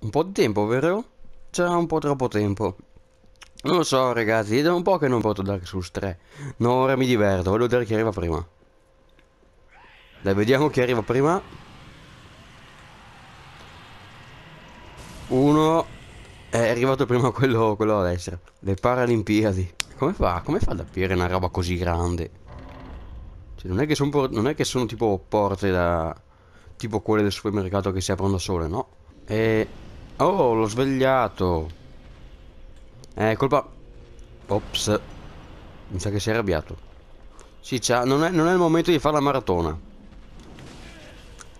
un po' di tempo, vero? C'era un po' troppo tempo. Non lo so, ragazzi, è da un po' che non porto Dark Souls 3. No, ora mi diverto, voglio vedere chi arriva prima. Dai, vediamo chi arriva prima. Uno eh, è arrivato prima quello, quello a destra. Le Paralimpiadi. Come fa? Come fa ad aprire una roba così grande? Cioè, non è che sono non è che sono tipo porte da... Tipo quelle del supermercato che si aprono da sole, no? E eh, Oh, l'ho svegliato. Eh, colpa... Ops. Mi sa che si è arrabbiato. Sì, non non è il momento di fare la maratona.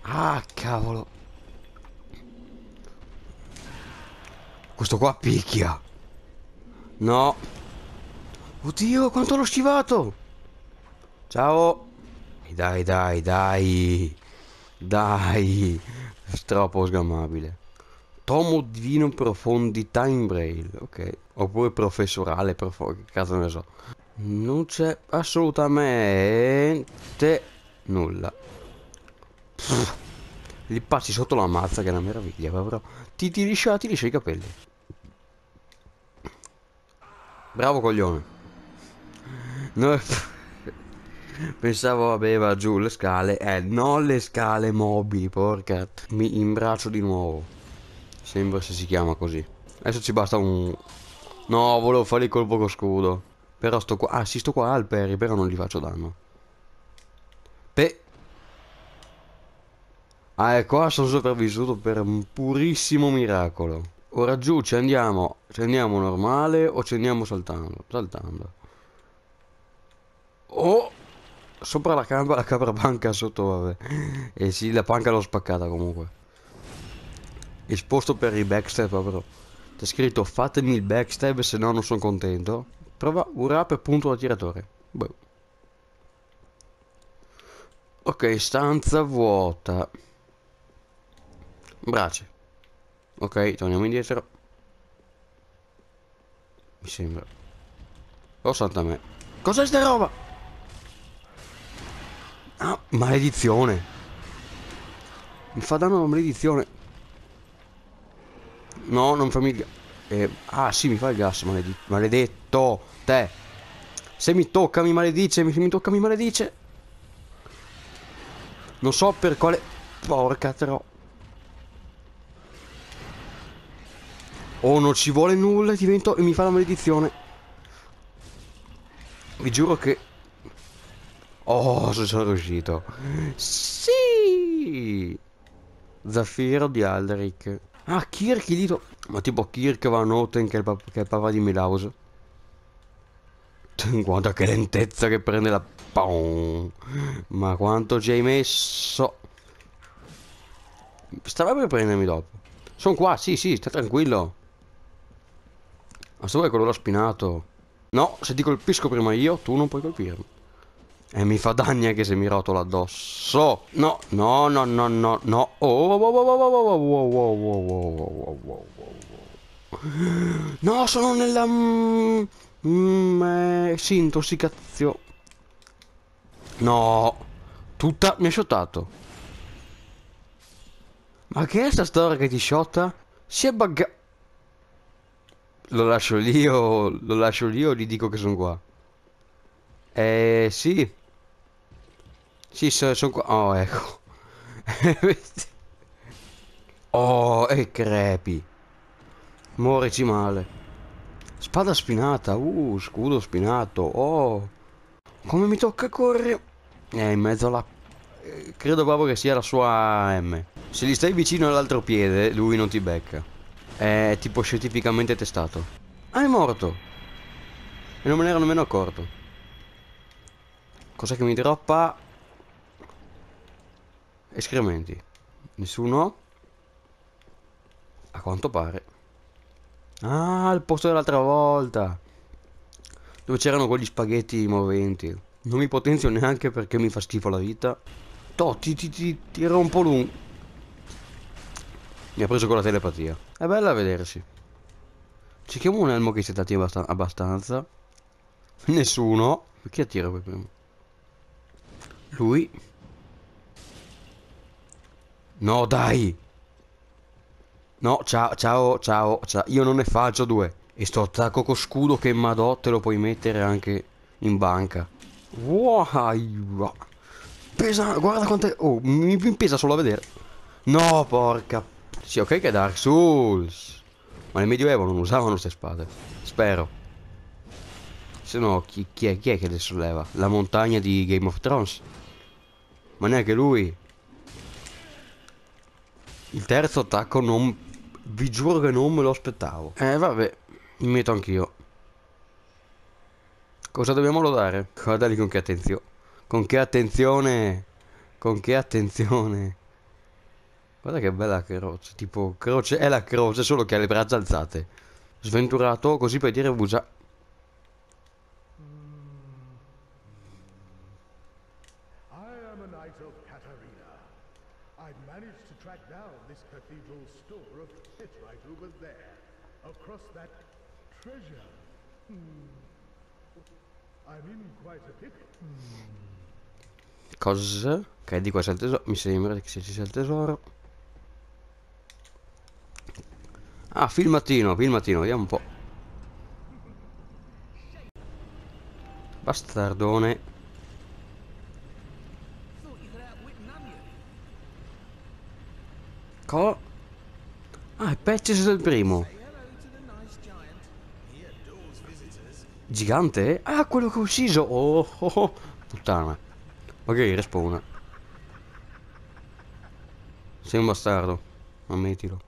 Ah, cavolo. Questo qua picchia. No. Oddio, quanto l'ho scivato. Ciao. Dai, dai, dai. Dai. Troppo sgammabile. Tomo Divino Profondità in Braille, ok. Oppure professorale, profo, che cazzo ne so. Non c'è assolutamente nulla. li passi sotto la mazza che è una meraviglia, però. Ti, ti liscia, ti liscia i capelli. Bravo coglione. No, pensavo, aveva giù le scale. Eh, non le scale mobili, porca. Mi imbraccio di nuovo. Sembra se si chiama così. Adesso ci basta un... No, volevo fare il colpo con scudo. Però sto qua... Ah, sì, sto qua al Perry, però non gli faccio danno. Te... Ah, e qua sono sopravvissuto per un purissimo miracolo. Ora giù ci andiamo. Ci andiamo normale o ci andiamo saltando? Saltando. Oh! Sopra la, campa, la capra panca sotto, vabbè. E eh sì, la panca l'ho spaccata comunque risposto per i backstab proprio c'è scritto fatemi il backstab se no non sono contento prova un rap e punto da tiratore Beh. ok stanza vuota brace ok torniamo indietro mi sembra oh santa me cos'è sta roba ah maledizione mi fa danno la maledizione No, non fammi il eh, Ah, sì, mi fa il gas, maledetto. maledetto. Te. Se mi tocca mi maledice, se mi tocca mi maledice. Non so per quale... Porca tro... Oh, non ci vuole nulla, divento... E mi fa la maledizione. Vi giuro che... Oh, sono riuscito. Sì! Zaffiro di Alderic. Ah, Kirk dito. Ma tipo Kirk va a Noten che, che è il papà di Milhouse. Guarda che lentezza che prende la... Pum. Ma quanto ci hai messo? Stava per prendermi dopo. Sono qua, sì, sì, sta tranquillo. Ma se vuoi quello l'ho spinato. No, se ti colpisco prima io, tu non puoi colpirmi. E mi fa danni anche se mi rotolo addosso. No, no, no, no, no, no. Oh, wow, wow, wow, wow, wow, wow, wow, wow, wow, wow. No, sono nella... Mm, eh, sì, intossicazione. No. Tutta... Mi ha shottato. Ma che è sta storia che ti shotta? Si è bugga... Lo lascio lì o... Lo lascio lì o gli dico che sono qua? Eh, sì. Sì, sono... qua. oh, ecco. oh, e crepi. Morici male. Spada spinata, uh, scudo spinato, oh. Come mi tocca correre? È eh, in mezzo alla... Eh, credo proprio che sia la sua M. Se gli stai vicino all'altro piede, lui non ti becca. È tipo scientificamente testato. Ah, è morto! E non me ne ero nemmeno accorto. Cos'è che mi droppa? Escrementi. Nessuno? A quanto pare. Ah, il posto dell'altra volta. Dove c'erano quegli spaghetti moventi. Non mi potenzio neanche perché mi fa schifo la vita. To, ti, ti, ti, ti rompo l'un Mi ha preso con la telepatia. È bella a vedersi. Cerchiamo un elmo che si adatti abbast abbastanza. Nessuno. Chi attira per primo? Lui. No, dai! No, ciao, ciao, ciao, ciao. Io non ne faccio due. E sto attacco con scudo che madò te lo puoi mettere anche in banca. Wow! Pesa, guarda quante... Oh, mi, mi pesa solo a vedere. No, porca... Sì, ok che è Dark Souls. Ma nel Medioevo non usavano queste spade. Spero. Se no, chi, chi, è, chi è che le solleva? La montagna di Game of Thrones. Ma neanche lui. Il terzo attacco non... Vi giuro che non me lo aspettavo. Eh vabbè, mi metto anch'io. Cosa dobbiamo lodare? Guardali con che attenzione. Con che attenzione. Con che attenzione. Guarda che bella croce. Tipo croce è la croce solo che ha le braccia alzate. Sventurato così puoi dire usa cathedral's store of Hittiter was there, across that treasure. Hmm. I'm in quite a pickle. Hmm. Ok, di qua c'è il tesoro. Mi sembra che ci sia il tesoro. Ah, filmatino, filmatino, vediamo un po'. Bastardone. Patches del primo. Gigante? Ah, quello che ho ucciso! Oh, oh, oh. oh. Puttana. Ok, respawna. Sei un bastardo. Ammettilo.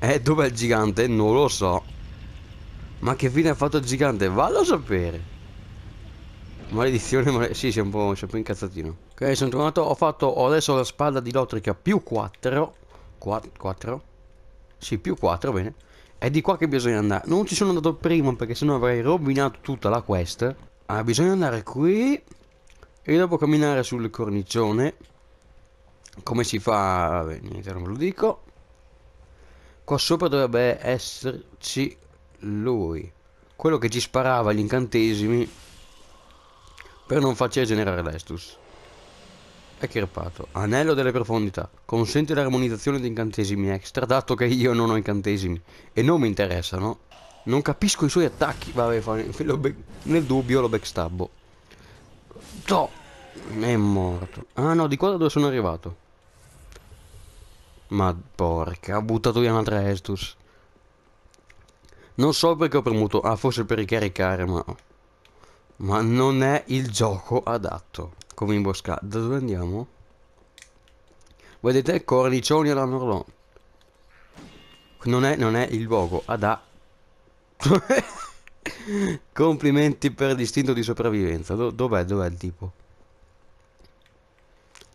Eh, dov'è il gigante? Non lo so. Ma che fine ha fatto il gigante? Vallo a sapere. Maledizione, male... sì, c'è un, po', un po' incazzatino. Ok, sono tornato, ho fatto, ho adesso la spada di Lotrica più 4. 4? 4? Sì, più 4, bene. È di qua che bisogna andare. Non ci sono andato prima perché sennò avrei rovinato tutta la quest. Ah, bisogna andare qui. E dopo camminare sul cornicione. Come si fa? Vabbè, niente, non ve lo dico. Qua sopra dovrebbe esserci lui. Quello che ci sparava gli incantesimi per non farci generare l'estus. È crepato. Anello delle profondità. Consente l'armonizzazione di incantesimi extra, dato che io non ho incantesimi. E non mi interessano. Non capisco i suoi attacchi. Vabbè, nel dubbio lo backstabbo. Toh! È morto. Ah no, di qua da dove sono arrivato. Ma porca, ha buttato via un'altra Estus. Non so perché ho premuto. Ah, forse per ricaricare, ma... Ma non è il gioco adatto come imboscata. Da dove andiamo? Vedete, cornicioni alla Norlon. Non è, non è il luogo adatto. Complimenti per l'istinto di sopravvivenza. dov'è, dov'è il tipo?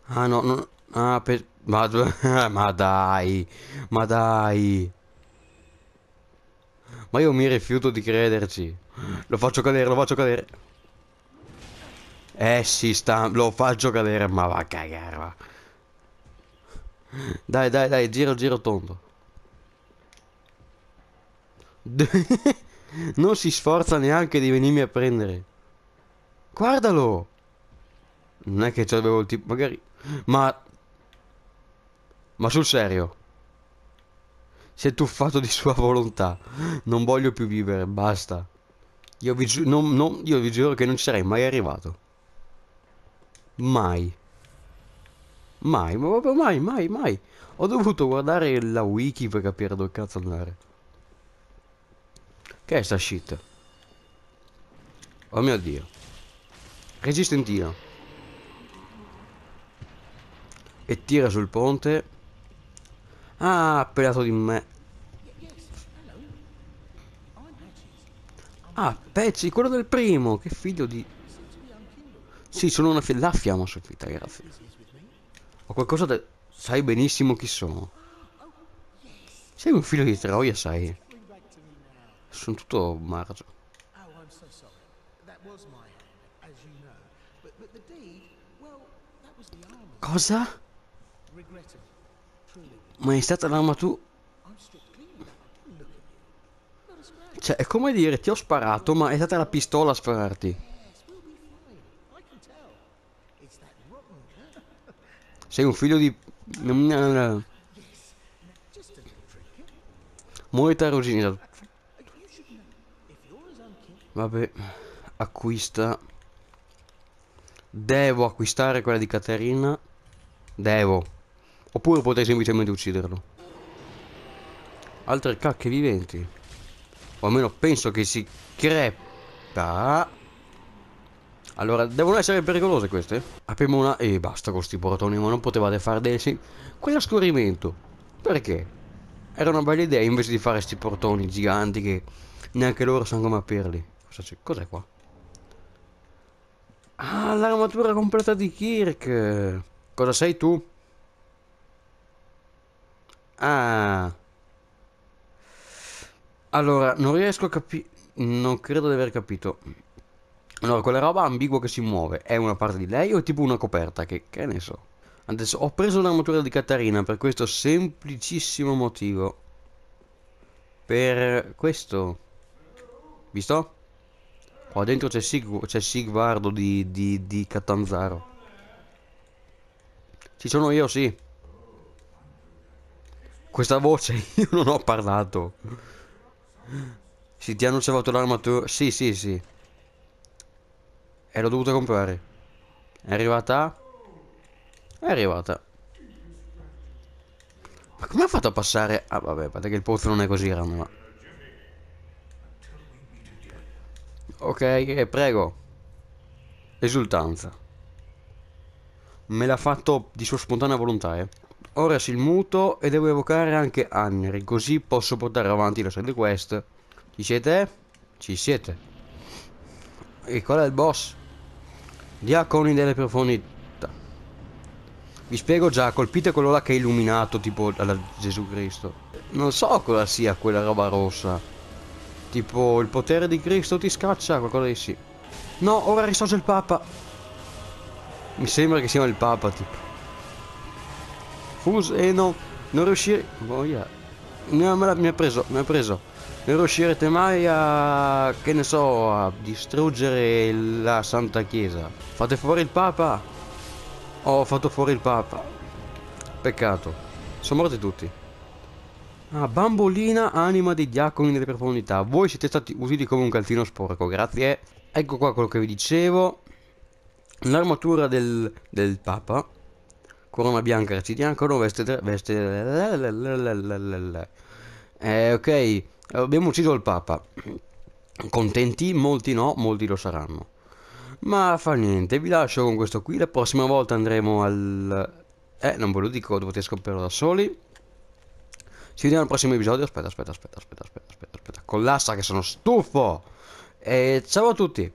Ah no, no. Ah, per... Ma, ma dai, ma dai. Ma io mi rifiuto di crederci. Lo faccio cadere, lo faccio cadere. Eh sì, sta... lo faccio cadere, ma va a cagare, va. Dai, dai, dai, giro, giro tondo. non si sforza neanche di venirmi a prendere. Guardalo! Non è che ci avevo il tipo, magari... Ma... Ma sul serio? Si è tuffato di sua volontà. Non voglio più vivere, basta. Io vi, non, non, io vi giuro che non ci sarei mai arrivato. Mai. Mai, ma proprio mai, mai, mai. Ho dovuto guardare la wiki per capire dove cazzo andare. Che è sta shit? Oh mio dio. Resistentino. E tira sul ponte. Ah, pelato di me. Ah, pezzi, quello del primo. Che figlio di... Sì, sono una la fiamma soffitta, grazie. Ho qualcosa da... Sai benissimo chi sono. Sei un figlio di Troia, sai. Sono tutto marzo. Cosa? Ma è stata l'arma tu? Cioè, è come dire, ti ho sparato, ma è stata la pistola a spararti. Sei un figlio di... Moneta arrugginita. Vabbè. Acquista. Devo acquistare quella di Caterina. Devo. Oppure potrei semplicemente ucciderlo. Altre cacche viventi. O almeno penso che si crepa. Allora, devono essere pericolose queste? Apriamo una e basta con questi portoni, ma non potevate fare dei... Sì. Quello a scorrimento. Perché? Era una bella idea invece di fare questi portoni giganti che neanche loro sanno come aprirli. Cos'è qua? Ah, l'armatura completa di Kirk. Cosa sei tu? Ah. Allora, non riesco a capire... Non credo di aver capito. Allora, quella roba ambigua che si muove è una parte di lei o è tipo una coperta? Che, che ne so. Adesso ho preso l'armatura di Catarina per questo semplicissimo motivo. Per questo. Visto? Qua dentro c'è, Sig Sigvardo di, di, di Catanzaro. Ci sono io, sì. Questa voce, io non ho parlato. Sì, ti hanno salvato l'armatura. Sì, sì, sì. E l'ho dovuta comprare. È arrivata? È arrivata. Ma come ha fatto a passare? Ah vabbè, guarda che il pozzo non è così grande, ma... Ok, eh, prego. Esultanza. Me l'ha fatto di sua spontanea volontà, eh. Ora si il muto e devo evocare anche Annery, così posso portare avanti la side quest. Ci siete? Ci siete. E qual è il boss? Diaconi delle profondità. Vi spiego già, colpite quello là che è illuminato, tipo alla Gesù Cristo. Non so cosa sia quella roba rossa. Tipo, il potere di Cristo ti scaccia, qualcosa di sì. No, ora risorge il Papa. Mi sembra che sia il Papa, tipo. Fus, e eh, no, non riuscire... Boia. Oh, yeah. No, me mi ha preso, mi ha preso. Non riuscirete mai a, che ne so, a distruggere la Santa Chiesa. Fate fuori il Papa. Oh, ho fatto fuori il Papa. Peccato. Sono morti tutti. Ah, bambolina, anima dei diaconi nelle profondità. Voi siete stati usati come un calzino sporco, grazie. Ecco qua quello che vi dicevo. L'armatura del, del Papa corona bianca, rettiliana, corona veste... veste eh, ok, abbiamo ucciso il Papa. Contenti? Molti no, molti lo saranno. Ma fa niente, vi lascio con questo qui. La prossima volta andremo al... Eh, non ve lo dico, dovete scoprirlo da soli. Ci vediamo al prossimo episodio. aspetta, aspetta, aspetta, aspetta, aspetta, aspetta. Collassa che sono stufo. E ciao a tutti.